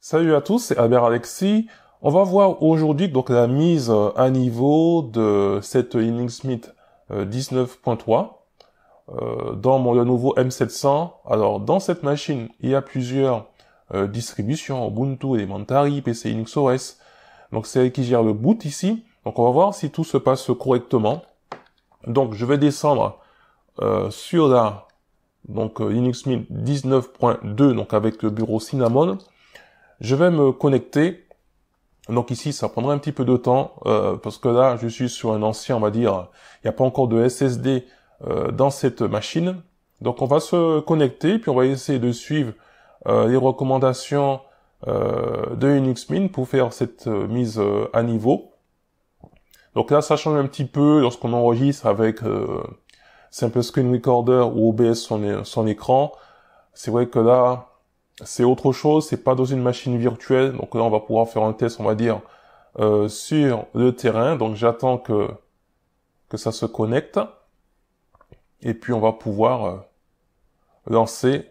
Salut à tous, c'est Albert Alexis. On va voir aujourd'hui donc la mise à niveau de cette Linux Mint 19.3 dans mon nouveau M700. Alors dans cette machine, il y a plusieurs euh, distributions Ubuntu, Elementary, PC Linux OS. Donc c'est qui gère le boot ici. Donc on va voir si tout se passe correctement. Donc je vais descendre euh, sur la donc Linux Mint 19.2 donc avec le bureau Cinnamon. Je vais me connecter. Donc ici, ça prendra un petit peu de temps euh, parce que là, je suis sur un ancien, on va dire, il n'y a pas encore de SSD euh, dans cette machine. Donc on va se connecter, puis on va essayer de suivre euh, les recommandations de Linux Mint pour faire cette mise à niveau. Donc là, ça change un petit peu lorsqu'on enregistre avec Simple Screen Recorder ou OBS son, son écran. C'est vrai que là, c'est autre chose, c'est pas dans une machine virtuelle. Donc là, on va pouvoir faire un test, on va dire, euh, sur le terrain. Donc j'attends que que ça se connecte. Et puis on va pouvoir euh, lancer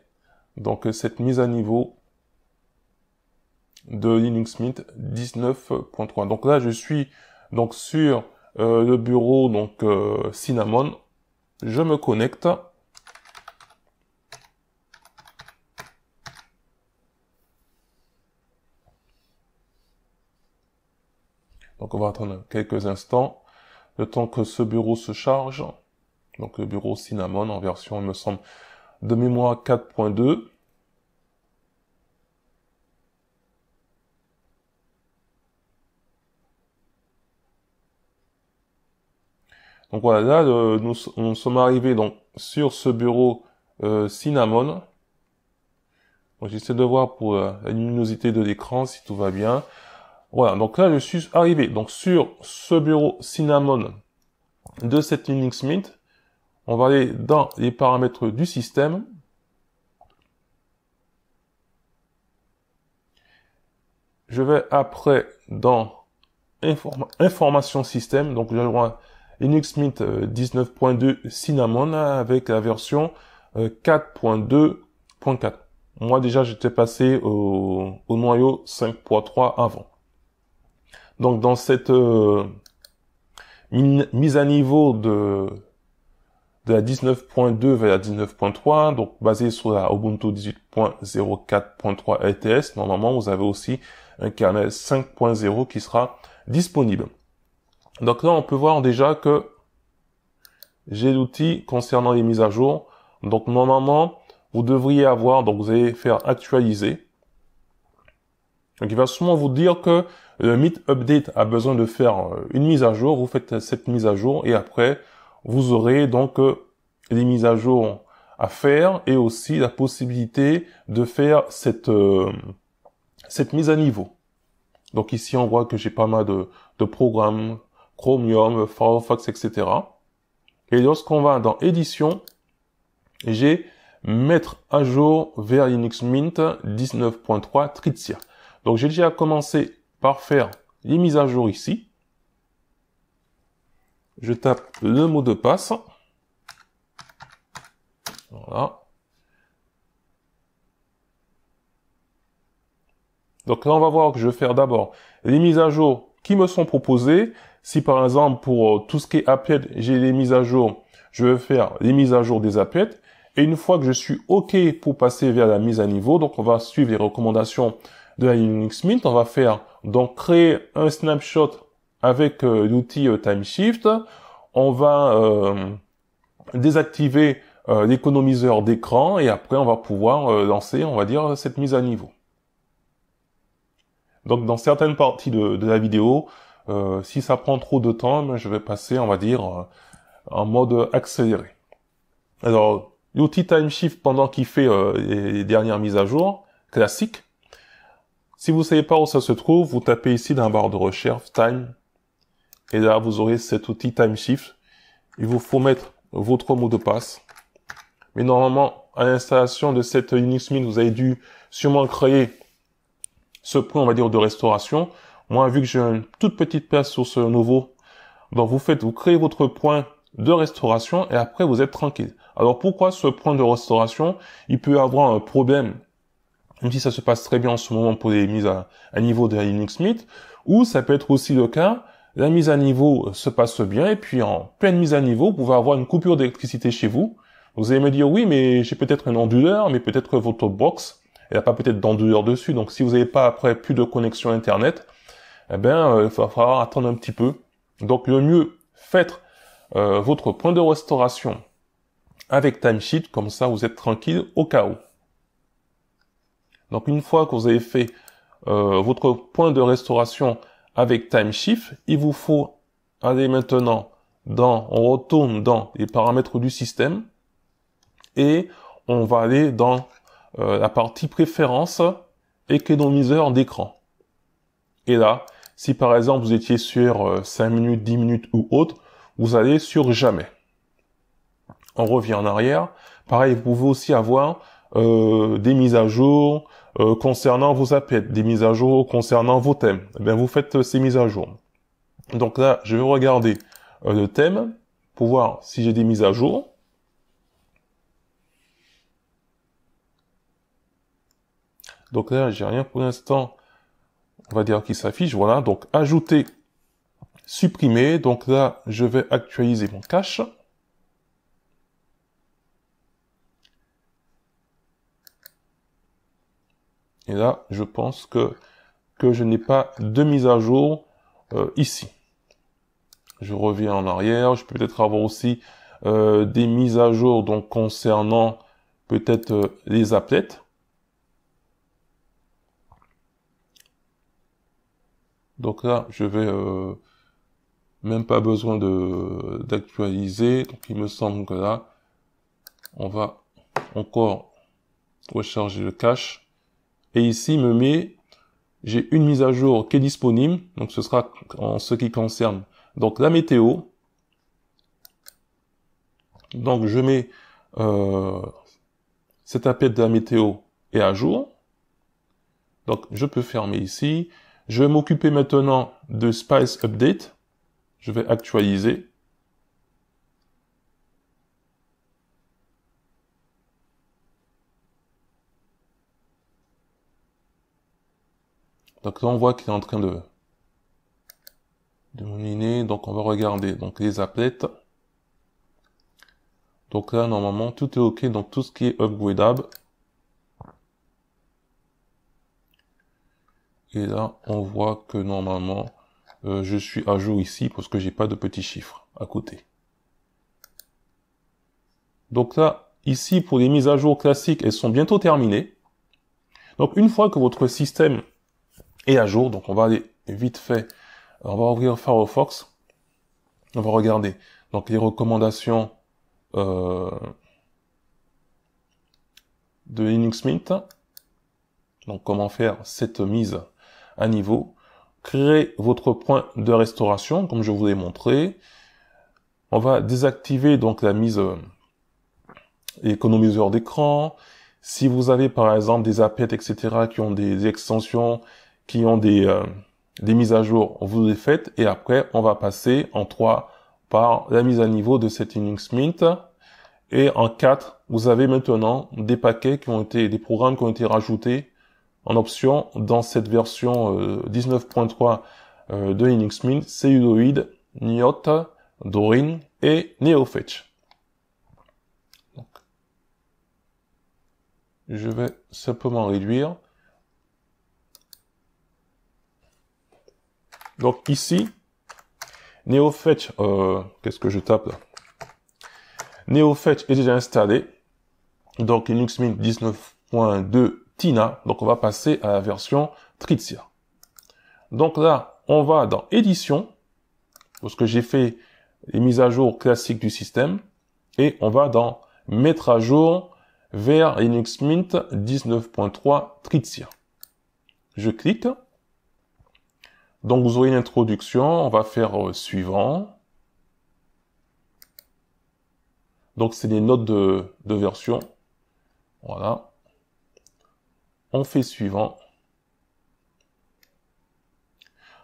donc cette mise à niveau de Linux Mint 19.3. Donc là, je suis donc sur euh, le bureau donc Cinnamon. Je me connecte. Donc on va attendre quelques instants, le temps que ce bureau se charge. Donc le bureau Cinnamon en version, il me semble, de mémoire 4.2. Donc voilà, là, euh, nous, sommes arrivés donc sur ce bureau euh, Cinnamon. j'essaie de voir pour euh, la luminosité de l'écran si tout va bien. Voilà, donc là je suis arrivé donc sur ce bureau Cinnamon de cette Linux Mint. On va aller dans les paramètres du système. Je vais après dans information système, donc j'ai droit Linux Mint 19.2 euh, Cinnamon avec la version 4.2.4. Euh, Moi déjà j'étais passé au noyau 5.3 avant. Donc dans cette euh, mise à niveau de de la 19.2 vers la 19.3, donc basée sur la Ubuntu 18.04.3 LTS, normalement vous avez aussi un kernel 5.0 qui sera disponible. Donc là on peut voir déjà que j'ai l'outil concernant les mises à jour. Donc normalement vous devriez avoir, donc vous allez faire actualiser. Donc il va souvent vous dire que le Meet Update a besoin de faire euh, une mise à jour, vous faites cette mise à jour et après vous aurez donc euh, les mises à jour à faire et aussi la possibilité de faire cette euh, cette mise à niveau. Donc ici on voit que j'ai pas mal de, de programmes Chromium, Firefox, etc. Et lorsqu'on va dans édition, j'ai mettre à jour vers Linux Mint 19.3 Tritia. Donc j'ai déjà commencé par faire les mises à jour ici. Je tape le mot de passe. Voilà. Donc là, on va voir que je vais faire d'abord les mises à jour qui me sont proposées. Si par exemple, pour euh, tout ce qui est appel, j'ai les mises à jour, je vais faire les mises à jour des appels. Et une fois que je suis OK pour passer vers la mise à niveau, donc on va suivre les recommandations de la Linux Mint, on va faire donc créer un snapshot avec euh, l'outil time euh, TimeShift. On va euh, désactiver l'économiseur d'écran et après on va pouvoir lancer, on va dire, cette mise à niveau. Donc dans certaines parties de, la vidéo, si ça prend trop de temps, ben, je vais passer, on va dire, en mode accéléré. Alors, l'outil TimeShift pendant qu'il fait les dernières mises à jour, classique, si vous ne savez pas où ça se trouve, vous tapez ici dans la barre de recherche time. Et là, vous aurez cet outil time shift. Il vous faut mettre votre mot de passe. Mais normalement, à l'installation de cette Linux Mint, vous avez dû sûrement créer ce point, on va dire, de restauration. Moi, vu que j'ai une toute petite place sur ce nouveau, donc vous faites, vous créez votre point de restauration et après vous êtes tranquille. Alors pourquoi ce point de restauration, il peut avoir un problème même si ça se passe très bien en ce moment pour les mises à, niveau de Linux Mint, ou ça peut être aussi le cas, la mise à niveau euh, se passe bien, et puis en pleine mise à niveau, vous pouvez avoir une coupure d'électricité chez vous. Vous allez me dire, oui, mais j'ai peut-être un onduleur, mais peut-être que votre box, elle n'a pas peut-être d'onduleur dessus, donc si vous n'avez pas après plus de connexion Internet, eh ben, euh, il va falloir attendre un petit peu. Donc le mieux, faites euh, votre point de restauration avec timesheet, comme ça vous êtes tranquille au cas où. Donc une fois que vous avez fait euh, votre point de restauration avec TimeShift, il vous faut aller maintenant dans, on retourne dans les paramètres du système et on va aller dans euh, la partie préférence économiseur d'écran. Et là, si par exemple vous étiez sur 5 euh, minutes, 10 minutes ou autre, vous allez sur jamais. On revient en arrière. Pareil, vous pouvez aussi avoir euh, des mises à jour euh, concernant vos appels, des mises à jour concernant vos thèmes. Eh bien, vous faites euh, ces mises à jour. Donc là, je vais regarder le thème pour voir si j'ai des mises à jour. Donc là, j'ai rien pour l'instant. On va dire qu'il s'affiche. Voilà. Donc ajouter, supprimer. Donc là, je vais actualiser mon cache. Et là, je pense que, je n'ai pas de mise à jour euh, ici. Je reviens en arrière. Je peux peut-être avoir aussi euh, des mises à jour donc concernant peut-être euh, les applettes. Donc là, je vais même pas besoin d'actualiser. Donc il me semble que là, on va encore recharger le cache. Et ici, me met, j'ai une mise à jour qui est disponible. Donc, ce sera en ce qui concerne donc la météo. Donc, je mets euh, cette appel de la météo est à jour. Donc, je peux fermer ici. Je vais m'occuper maintenant de Spice Update. Je vais actualiser. Donc là, on voit qu'il est en train de, de Donc on va regarder donc les applets. Donc là, normalement, tout est OK. Donc tout ce qui est upgradable. Et là, on voit que normalement, euh, je suis à jour ici parce que j'ai pas de petits chiffres à côté. Donc là, ici, pour les mises à jour classiques, elles sont bientôt terminées. Donc une fois que votre système et à jour. Donc on va aller vite fait. On va ouvrir Firefox. On va regarder. Donc les recommandations euh, de Linux Mint. Donc comment faire cette mise à niveau. Créer votre point de restauration, comme je vous l'ai montré. On va désactiver donc la mise euh, économiseur d'écran. Si vous avez par exemple des appets, etc., qui ont des extensions qui ont euh, des, mises à jour, vous les faites et après on va passer en 3 par la mise à niveau de cette Unix Mint. Et en 4, vous avez maintenant des paquets qui ont été, des programmes qui ont été rajoutés en option dans cette version 19.3 euh, euh, de Linux Mint, Celluloid, Niot, Dorin et NeoFetch. Donc, je vais simplement réduire. Donc ici, NeoFetch, euh, qu'est-ce que je tape là NeoFetch est déjà installé. Donc Linux Mint 19.2 Tina. Donc on va passer à la version Tritia. Donc là, on va dans Édition, parce que j'ai fait les mises à jour classiques du système, et on va dans Mettre à jour vers Linux Mint 19.3 Tritia. Je clique. Donc vous aurez une introduction, on va faire euh, suivant. Donc c'est les notes de, version. Voilà. On fait suivant.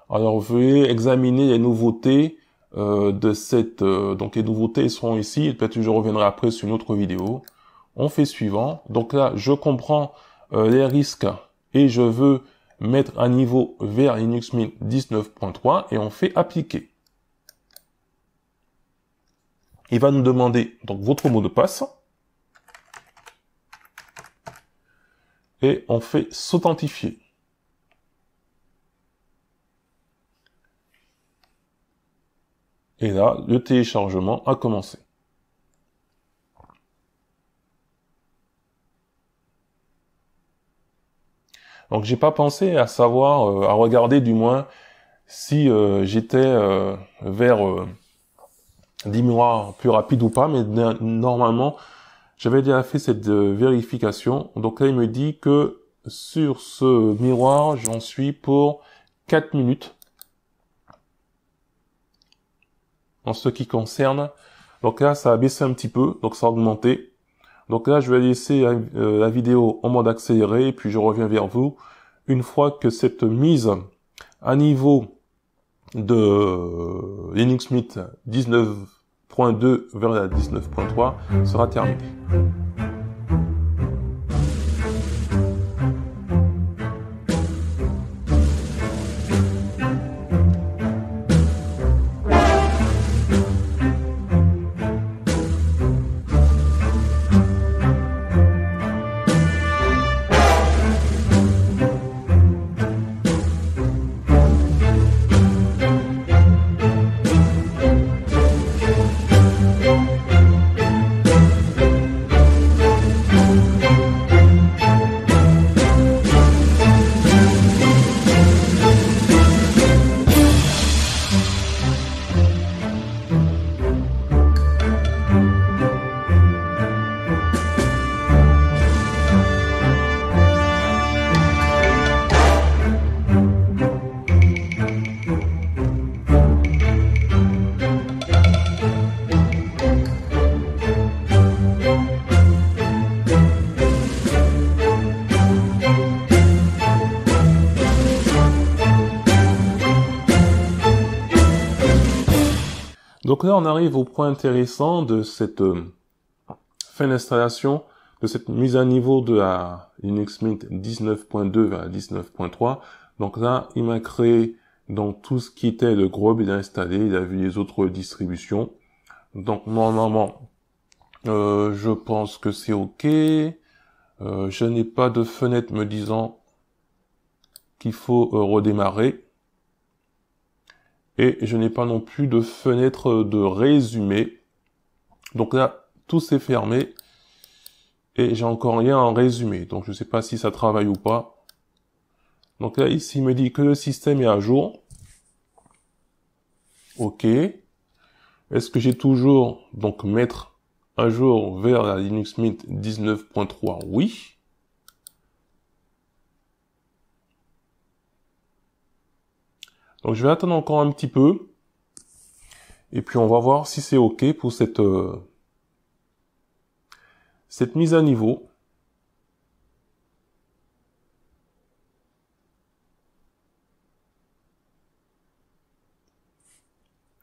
Alors pouvez examiner les nouveautés euh, de cette... Euh, donc les nouveautés seront ici, peut-être que je reviendrai après sur une autre vidéo. On fait suivant. Donc là, je comprends les risques et je veux mettre à niveau vers Linux Mint 19.3 et on fait appliquer. Il va nous demander donc votre mot de passe. Et on fait s'authentifier. Et là, le téléchargement a commencé. Donc j'ai pas pensé à savoir, euh, à regarder du moins si euh, j'étais euh, vers 10 miroirs plus rapide ou pas, mais normalement j'avais déjà fait cette vérification. Donc là il me dit que sur ce miroir j'en suis pour 4 minutes. En ce qui concerne, donc là ça a baissé un petit peu, donc ça a augmenté. Donc là, je vais laisser euh, la vidéo en mode accéléré, puis je reviens vers vous une fois que cette mise à niveau de euh, Linux Mint 19.2 vers la 19.3 sera terminée. donc là, on arrive au point intéressant de cette euh, fin d'installation, de cette mise à niveau de la Linux Mint 19.2 vers 19.3. Donc là, il m'a créé donc tout ce qui était de gros, il a installé, il a vu les autres distributions. Donc normalement, euh, je pense que c'est OK. Euh, je n'ai pas de fenêtre me disant qu'il faut redémarrer et je n'ai pas non plus de fenêtre de résumé. Donc là, tout s'est fermé et j'ai encore rien en résumé. Donc je ne sais pas si ça travaille ou pas. Donc là, ici, il me dit que le système est à jour. OK. Est-ce que j'ai toujours, donc, mettre à jour vers la Linux Mint 19.3 Oui. Donc je vais attendre encore un petit peu. Et puis on va voir si c'est OK pour cette, euh, cette mise à niveau.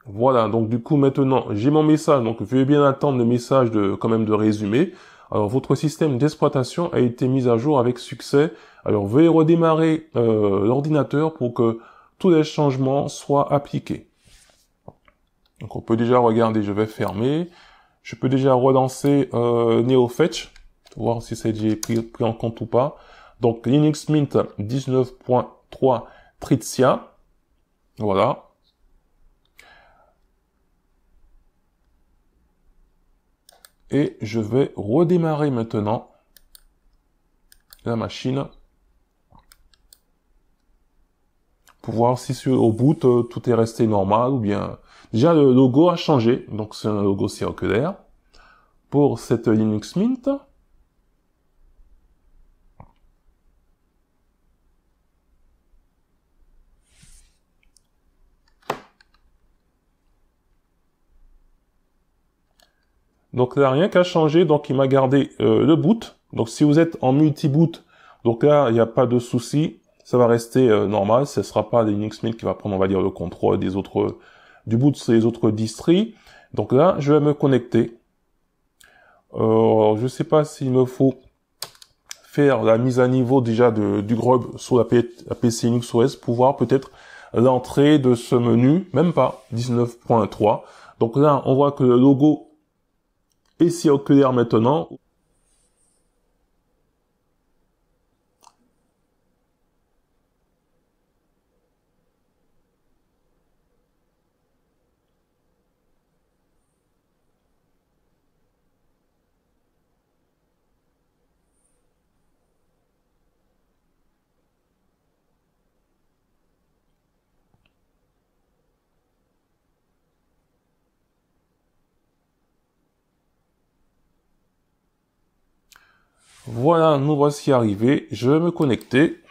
Voilà, donc du coup maintenant j'ai mon message, donc vais bien attendre le message de quand même de résumé. Alors votre système d'exploitation a été mis à jour avec succès. Alors veuillez redémarrer euh, l'ordinateur pour que les changements soient appliqués. Donc on peut déjà regarder, je vais fermer. Je peux déjà relancer euh, NeoFetch, voir si c'est déjà pris, pris, en compte ou pas. Donc Linux Mint 19.3 Tritia. Voilà. Et je vais redémarrer maintenant la machine pour voir si sur, au bout tout est resté normal ou bien. Déjà le logo a changé, donc c'est un logo circulaire pour cette Linux Mint. Donc là, rien qu'à changer, donc il m'a gardé euh, le boot. Donc si vous êtes en multi-boot, donc là, il n'y a pas de souci ça va rester euh, normal, ce ne sera pas Linux Mint qui va prendre, on va dire, le contrôle des autres, euh, du bout de ces autres distries. Donc là, je vais me connecter. Euh, je sais pas s'il me faut faire la mise à niveau déjà du grub sur la, PC Linux OS, pour voir peut-être l'entrée de ce menu, même pas, 19.3. Donc là, on voit que le logo est circulaire maintenant. Voilà, nous voici arrivés. Je vais me connecter.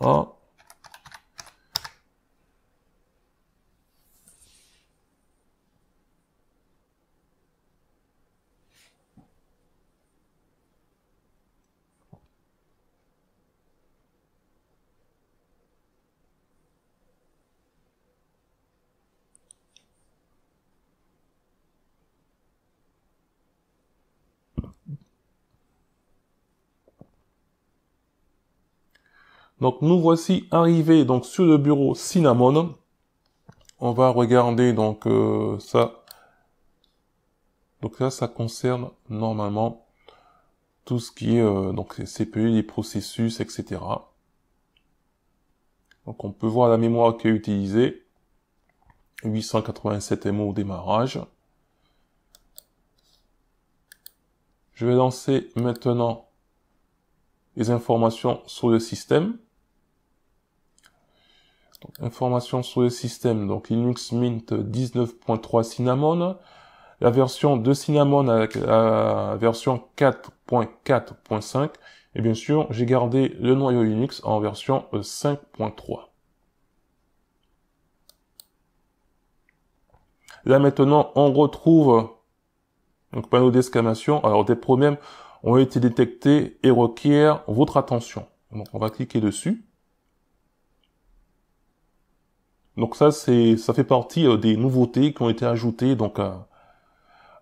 Ah. Donc nous voici arrivés donc sur le bureau Cinnamon. On va regarder donc euh, ça. Donc là, ça concerne normalement tout ce qui est euh, donc les CPU, les processus, etc. Donc on peut voir la mémoire qui est utilisée. 887 MO au démarrage. Je vais lancer maintenant les informations sur le système. Informations information sur le système. Donc Linux Mint 19.3 Cinnamon. La version de Cinnamon avec la version 4.4.5. Et bien sûr, j'ai gardé le noyau Linux en version 5.3. Euh, Là maintenant, on retrouve donc panneau d'exclamation. Alors des problèmes ont été détectés et requièrent votre attention. Donc on va cliquer dessus. Donc ça, c'est, ça fait partie euh, des nouveautés qui ont été ajoutées donc à,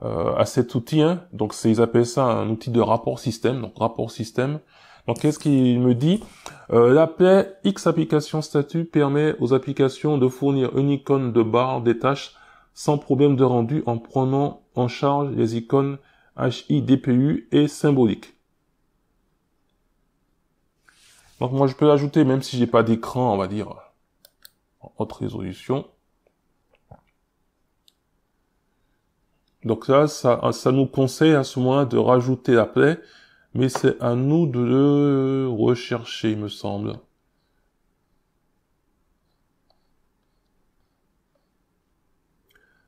euh, euh, à cet outil. Hein. Donc c'est, ils appellent ça un outil de rapport système. Donc rapport système. Donc qu'est-ce qu'il me dit euh, L'appel X application statut permet aux applications de fournir une icône de barre des tâches sans problème de rendu en prenant en charge les icônes HIDPU et symbolique. Donc moi je peux ajouter même si j'ai pas d'écran, on va dire résolution. Donc là, ça, ça nous conseille à ce moment de rajouter la plaie, mais c'est à nous de le rechercher, il me semble.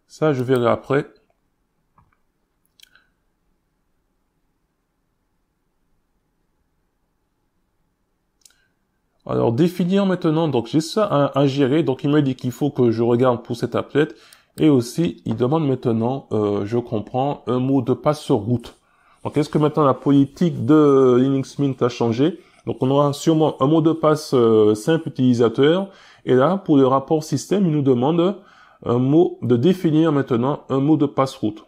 Ça, je verrai après. Alors définir maintenant, donc j'ai ça à, gérer, donc il me dit qu'il faut que je regarde pour cette applet. et aussi il demande maintenant, euh, je comprends, un mot de passe route. Donc est-ce que maintenant la politique de Linux Mint a changé Donc on aura sûrement un mot de passe euh, simple utilisateur, et là pour le rapport système, il nous demande un mot de définir maintenant un mot de passe route.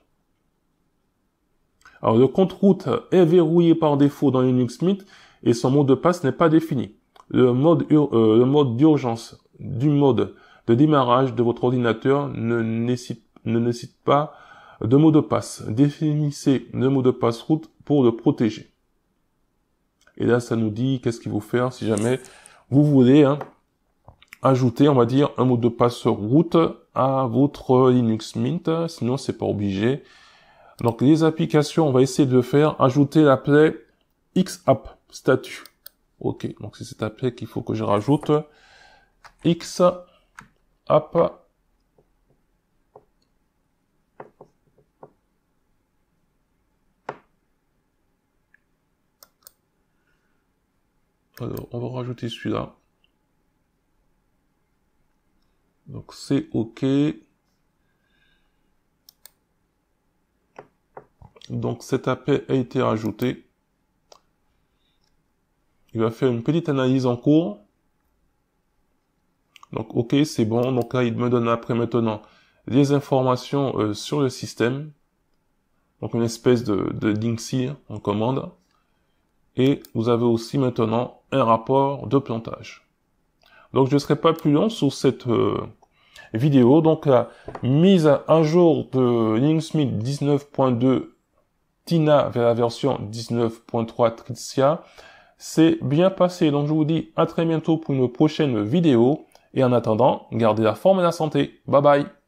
Alors le compte route est verrouillé par défaut dans Linux Mint et son mot de passe n'est pas défini le mode, euh, le mode d'urgence du mode de démarrage de votre ordinateur ne nécessite, ne nécessite pas de mot de passe. Définissez le mot de passe route pour le protéger. Et là, ça nous dit qu'est-ce qu'il faut faire si jamais vous voulez hein, ajouter, on va dire, un mot de passe route à votre Linux Mint. Sinon, c'est pas obligé. Donc, les applications, on va essayer de faire ajouter l'appel XApp statut. Ok, donc c'est cet appel qu'il faut que je rajoute. X, app, Alors, on va rajouter celui-là. Donc, c'est OK. Donc, cet appel a été rajouté. Il va faire une petite analyse en cours. Donc, OK, c'est bon. Donc là, il me donne après maintenant des informations euh, sur le système. Donc une espèce de, de en commande. Et vous avez aussi maintenant un rapport de plantage. Donc je ne serai pas plus long sur cette euh, vidéo. Donc la mise à jour de Linksmith 19.2 Tina vers la version 19.3 Tritia c'est bien passé. Donc je vous dis à très bientôt pour une prochaine vidéo. Et en attendant, gardez la forme et la santé. Bye bye